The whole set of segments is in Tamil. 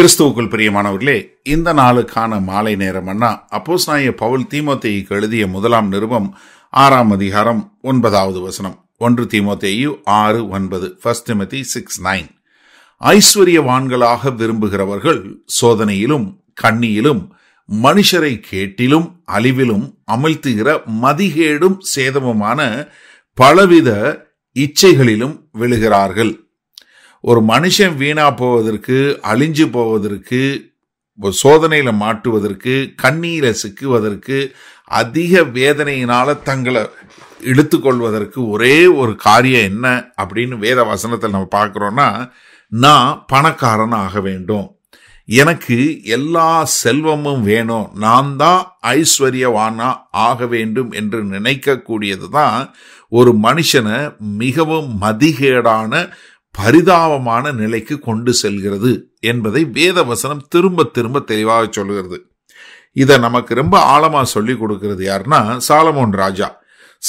கிறிஸ்துவுக்குள் பிரியமானவர்களே இந்த நாளுக்கான மாலை நேரம் அண்ணா அப்போஸ் நாய பவுல் தீமோத்தேயுக்கு எழுதிய முதலாம் நிருபம் ஆறாம் அதிகாரம் ஒன்பதாவது வசனம் ஒன்று தீமோத்தேயு ஆறு ஒன்பது ஃபர்ஸ்ட் திமதி சிக்ஸ் நைன் ஐஸ்வர்யவான்களாக விரும்புகிறவர்கள் சோதனையிலும் கண்ணியிலும் மனுஷரை கேட்டிலும் அழிவிலும் அமிழ்த்துகிற மதிகேடும் சேதமுமான பலவித இச்சைகளிலும் விழுகிறார்கள் ஒரு மனுஷன் வீணா போவதற்கு அழிஞ்சு போவதற்கு சோதனையில் மாட்டுவதற்கு கண்ணீரை சிக்குவதற்கு அதிக வேதனையினால் தங்களை இழுத்துக்கொள்வதற்கு ஒரே ஒரு காரியம் என்ன அப்படின்னு வேத வசனத்தில் நம்ம பார்க்குறோன்னா நான் பணக்காரன் ஆக வேண்டும் எனக்கு எல்லா செல்வமும் வேணும் நான் தான் ஐஸ்வர்யவானா ஆக வேண்டும் என்று நினைக்கக்கூடியது தான் ஒரு மனுஷனை மிகவும் மதிகேடான பரிதாபமான நிலைக்கு கொண்டு செல்கிறது என்பதை வேத வசனம் திரும்ப திரும்ப தெளிவாக சொல்கிறது இதை நமக்கு ரொம்ப ஆழமாக சொல்லி கொடுக்கறது யாருன்னா சாலமோன் ராஜா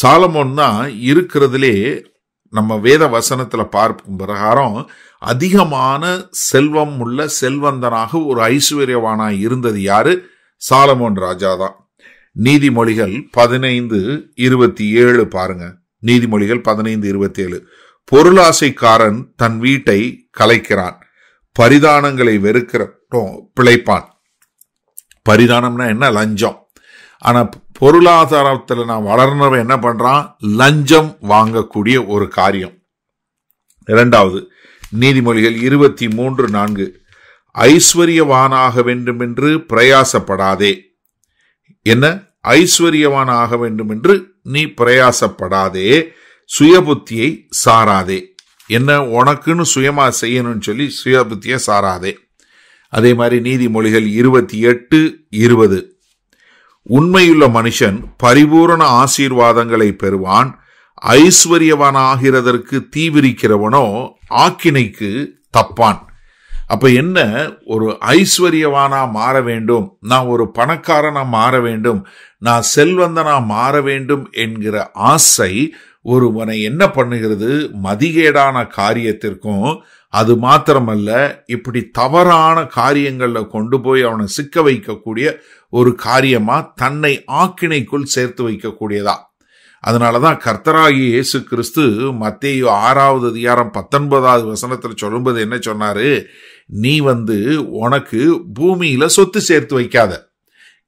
சாலமோன் தான் இருக்கிறதுலே நம்ம வேத வசனத்தில் பார்க்கும் பிரகாரம் அதிகமான செல்வம் உள்ள செல்வந்தனாக ஒரு ஐஸ்வர்யவானாக இருந்தது யாரு சாலமோன் ராஜா தான் நீதிமொழிகள் பதினைந்து இருபத்தி ஏழு பாருங்க நீதிமொழிகள் பதினைந்து இருபத்தி ஏழு பொருளாசைக்காரன் தன் வீட்டை கலைக்கிறான் பரிதானங்களை வெறுக்கிற பிழைப்பான் பரிதானம்னா என்ன லஞ்சம் ஆனா பொருளாதாரத்தில் நான் வளர்ந்தவன் என்ன பண்றான் லஞ்சம் வாங்கக்கூடிய ஒரு காரியம் இரண்டாவது நீதிமொழிகள் இருபத்தி மூன்று நான்கு ஐஸ்வர்யவானாக வேண்டும் என்று பிரயாசப்படாதே என்ன ஐஸ்வர்யவானாக வேண்டும் என்று நீ பிரயாசப்படாதே சுயபுத்தியை சாராதே என்ன உனக்குன்னு சுயமா செய்யணும்னு சொல்லி சுயபுத்தியை சாராதே அதே மாதிரி நீதிமொழிகள் இருபத்தி எட்டு இருபது உண்மையுள்ள மனுஷன் பரிபூரண ஆசீர்வாதங்களை பெறுவான் ஐஸ்வர்யவானாகிறதற்கு தீவிரிக்கிறவனோ ஆக்கினைக்கு தப்பான் அப்ப என்ன ஒரு ஐஸ்வர்யவானா மாற வேண்டும் நான் ஒரு பணக்காரனா மாற வேண்டும் நான் செல்வந்தனா மாற வேண்டும் என்கிற ஆசை ஒரு முனை என்ன பண்ணுகிறது மதிகேடான காரியத்திற்கும் அது மாத்திரமல்ல இப்படி தவறான காரியங்களில் கொண்டு போய் அவனை சிக்க வைக்கக்கூடிய ஒரு காரியமா தன்னை ஆக்கினைக்குள் சேர்த்து வைக்கக்கூடியதா அதனால தான் கர்த்தராகி இயேசு கிறிஸ்து மத்தேயு ஆறாவது அதிகாரம் பத்தொன்பதாவது வசனத்தில் சொல்லும்போது என்ன சொன்னாரு நீ வந்து உனக்கு பூமியில சொத்து சேர்த்து வைக்காத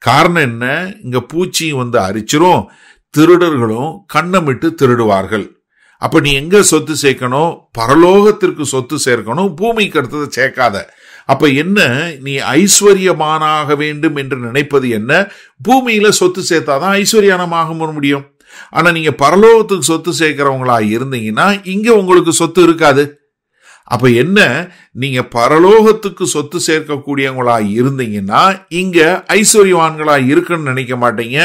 காரணம் என்ன இங்க பூச்சியும் வந்து அரிச்சிரும் திருடர்களும் கண்ணமிட்டு திருடுவார்கள் அப்ப நீ எங்க சொத்து சேர்க்கணும் பரலோகத்திற்கு சொத்து சேர்க்கணும் பூமிக்கு அடுத்ததை சேர்க்காத அப்ப என்ன நீ ஐஸ்வர்யமானாக வேண்டும் என்று நினைப்பது என்ன பூமியில சொத்து சேர்த்தாதான் ஐஸ்வர்யானமாக முடியும் ஆனா நீங்க பரலோகத்துக்கு சொத்து சேர்க்கிறவங்களா இருந்தீங்கன்னா இங்க உங்களுக்கு சொத்து இருக்காது அப்ப என்ன நீங்க பரலோகத்துக்கு சொத்து சேர்க்கக்கூடியவங்களா இருந்தீங்கன்னா இங்க ஐஸ்வர்யவான்களா இருக்குன்னு நினைக்க மாட்டீங்க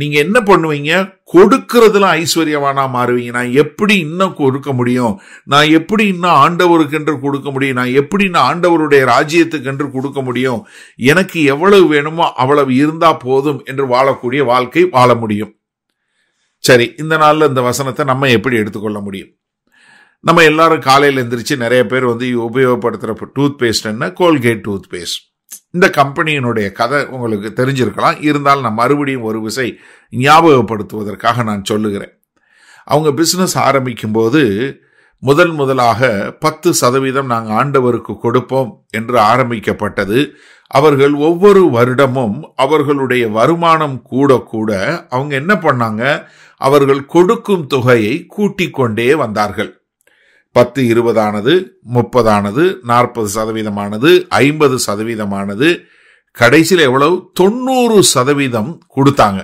நீங்க என்ன பண்ணுவீங்க கொடுக்கறதுல ஐஸ்வர்யவானா மாறுவீங்க நான் எப்படி இன்னும் கொடுக்க முடியும் நான் எப்படி இன்னும் ஆண்டவருக்கென்று கொடுக்க முடியும் நான் எப்படி நான் ஆண்டவருடைய ராஜ்யத்துக்கென்று கொடுக்க முடியும் எனக்கு எவ்வளவு வேணுமோ அவ்வளவு இருந்தா போதும் என்று வாழக்கூடிய வாழ்க்கை வாழ முடியும் சரி இந்த நாளில் இந்த வசனத்தை நம்ம எப்படி எடுத்துக்கொள்ள முடியும் நம்ம எல்லாரும் காலையில் எந்திரிச்சு நிறைய பேர் வந்து உபயோகப்படுத்துகிற டூத் பேஸ்ட்னா கோல்கேட் டூத் பேஸ்ட் இந்த கம்பெனியினுடைய கதை உங்களுக்கு தெரிஞ்சிருக்கலாம் இருந்தாலும் நான் மறுபடியும் ஒரு விசை ஞாபகப்படுத்துவதற்காக நான் சொல்லுகிறேன் அவங்க பிஸ்னஸ் ஆரம்பிக்கும்போது முதல் முதலாக பத்து சதவீதம் நாங்கள் ஆண்டவருக்கு கொடுப்போம் என்று ஆரம்பிக்கப்பட்டது அவர்கள் ஒவ்வொரு வருடமும் அவர்களுடைய வருமானம் கூட கூட அவங்க என்ன பண்ணாங்க அவர்கள் கொடுக்கும் தொகையை கூட்டிக் கொண்டே வந்தார்கள் பத்து இருபதானது முப்பதானது நாற்பது சதவீதமானது ஐம்பது சதவீதமானது கடைசியில் எவ்வளவு தொண்ணூறு சதவீதம் கொடுத்தாங்க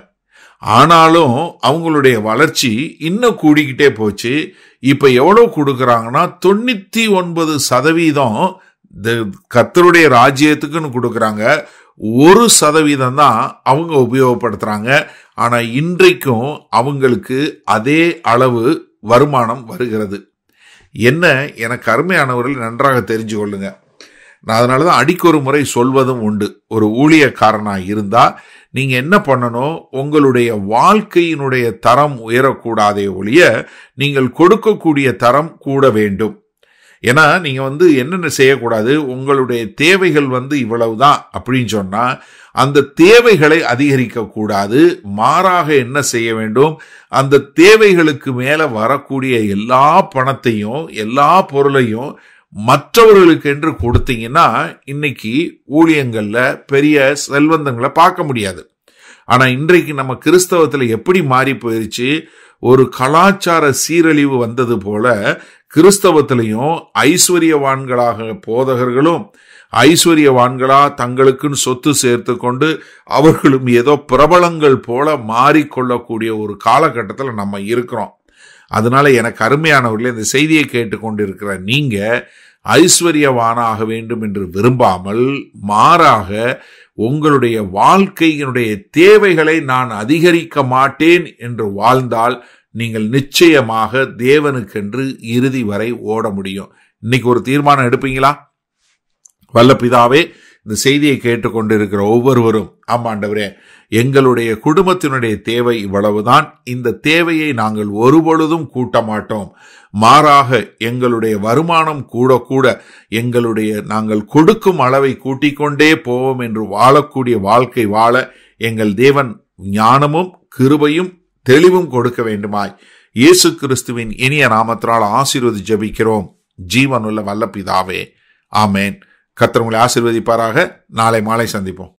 ஆனாலும் அவங்களுடைய வளர்ச்சி இன்னும் கூடிக்கிட்டே போச்சு இப்போ எவ்வளோ கொடுக்குறாங்கன்னா தொண்ணூற்றி ஒன்பது சதவீதம் கத்தருடைய ராஜ்யத்துக்குன்னு கொடுக்குறாங்க ஒரு சதவீதம் தான் அவங்க உபயோகப்படுத்துகிறாங்க ஆனால் இன்றைக்கும் அவங்களுக்கு அதே அளவு வருமானம் வருகிறது என்ன எனக்கு அருமையானவர்கள் நன்றாக தெரிஞ்சு கொள்ளுங்க நான் அதனால தான் அடிக்கொரு முறை சொல்வதும் உண்டு ஒரு ஊழியக்காரனாக இருந்தால் நீங்கள் என்ன பண்ணணும் உங்களுடைய வாழ்க்கையினுடைய தரம் உயரக்கூடாதே ஒழிய நீங்கள் கொடுக்கக்கூடிய தரம் கூட வேண்டும் ஏன்னா நீங்கள் வந்து என்னென்ன செய்யக்கூடாது உங்களுடைய தேவைகள் வந்து இவ்வளவு தான் அப்படின்னு சொன்னால் அந்த தேவைகளை அதிகரிக்கக்கூடாது மாறாக என்ன செய்ய வேண்டும் அந்த தேவைகளுக்கு மேலே வரக்கூடிய எல்லா பணத்தையும் எல்லா பொருளையும் மற்றவர்களுக்கு என்று கொடுத்தீங்கன்னா இன்னைக்கு ஊழியங்களில் பெரிய செல்வந்தங்களை பார்க்க முடியாது ஆனால் இன்றைக்கு நம்ம கிறிஸ்தவத்தில் எப்படி மாறி போயிடுச்சு ஒரு கலாச்சார சீரழிவு வந்தது போல கிறிஸ்தவத்திலையும் ஐஸ்வர்யவான்களாக போதகர்களும் ஐஸ்வர்யவான்களா தங்களுக்குன்னு சொத்து சேர்த்து கொண்டு அவர்களும் ஏதோ பிரபலங்கள் போல மாறிக்கொள்ளக்கூடிய ஒரு காலகட்டத்தில் நம்ம இருக்கிறோம் அதனால எனக்கு அருமையானவர்களே இந்த செய்தியை கேட்டுக்கொண்டிருக்கிற நீங்க ஐஸ்வர்யவானாக வேண்டும் என்று விரும்பாமல் மாறாக உங்களுடைய வாழ்க்கையினுடைய தேவைகளை நான் அதிகரிக்க மாட்டேன் என்று வாழ்ந்தால் நீங்கள் நிச்சயமாக தேவனுக்கென்று இறுதி வரை ஓட முடியும் இன்னைக்கு ஒரு தீர்மானம் எடுப்பீங்களா வல்ல பிதாவே இந்த செய்தியை கேட்டுக்கொண்டிருக்கிற ஒவ்வொருவரும் ஆமாண்டவரே எங்களுடைய குடும்பத்தினுடைய தேவை இவ்வளவுதான் இந்த தேவையை நாங்கள் ஒருபொழுதும் கூட்ட மாட்டோம் மாறாக எங்களுடைய வருமானம் கூட கூட எங்களுடைய நாங்கள் கொடுக்கும் அளவை கூட்டிக்கொண்டே போவோம் என்று வாழக்கூடிய வாழ்க்கை வாழ எங்கள் தேவன் ஞானமும் கிருபையும் தெளிவும் கொடுக்க வேண்டுமாய் இயேசு கிறிஸ்துவின் இனிய நாமத்தினால் ஆசீர்வதி ஜபிக்கிறோம் ஜீவனுள்ள வல்லப்பிதாவே ஆமேன் கத்திரவங்களை உங்களை ஆசீர்வதிப்பாராக நாளை மாலை சந்திப்போம்